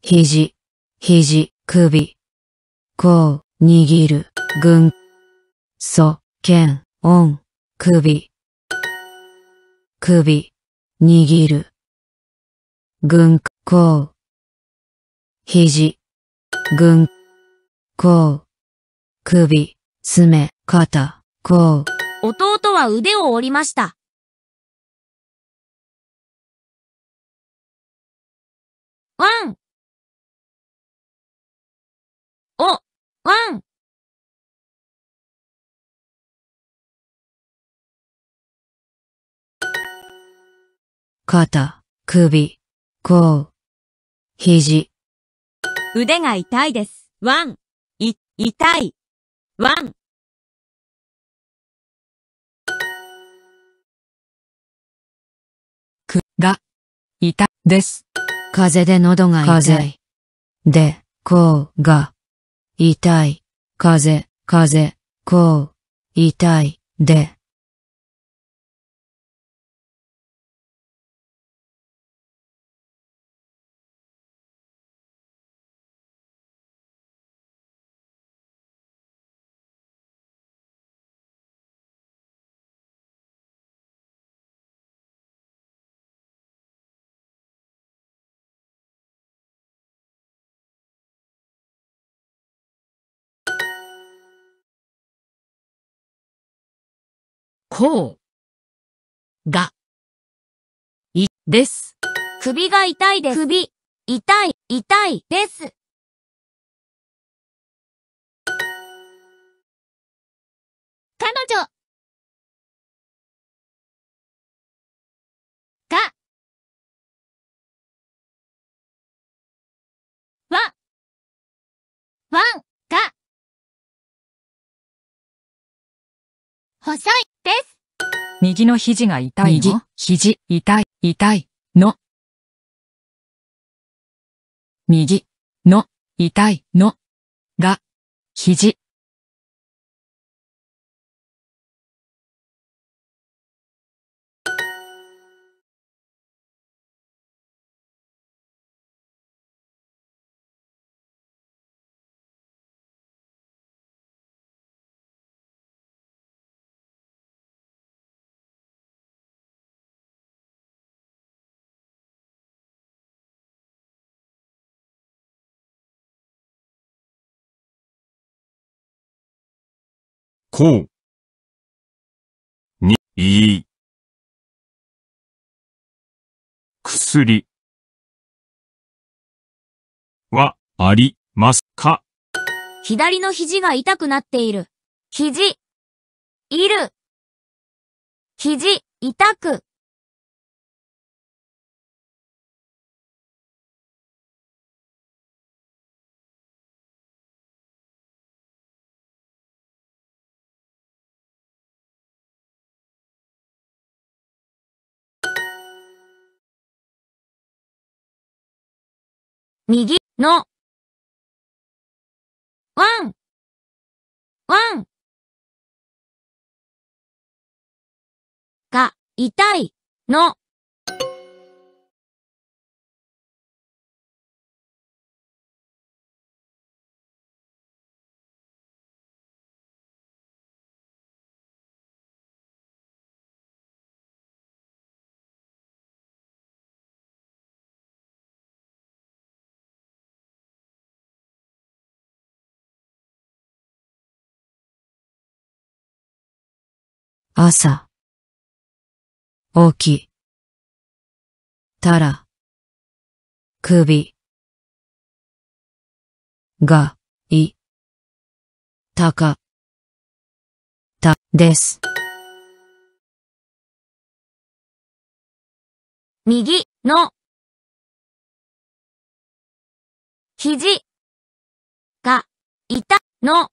肘、肘、首。こう、握る、ぐん。そ、けん、おん、首。首、握る。ぐん、こう。肘、ぐん、こう。首、爪、肩、こう。弟は腕を折りました。ワン肩、首、こう、肘。腕が痛いです。ワン。い、痛い。ワン。く、が、痛、です。風邪で喉が痛い。で、こう、が、痛い。風、風、こう、痛い。で、こう、が、い、です。首が痛いです。首、痛い、痛い、です。彼女、が、わ、わん、が、細い。右の肘が痛いの右、肘、痛い、痛い、の。右、の、痛い、の、が、肘。こう。に、いい。薬はありますか左の肘が痛くなっている。肘、いる。肘、痛く。右のワンワンが痛いの朝、起き、たら、首、が、い、たか、た、です。右、の、肘、が、いた、の、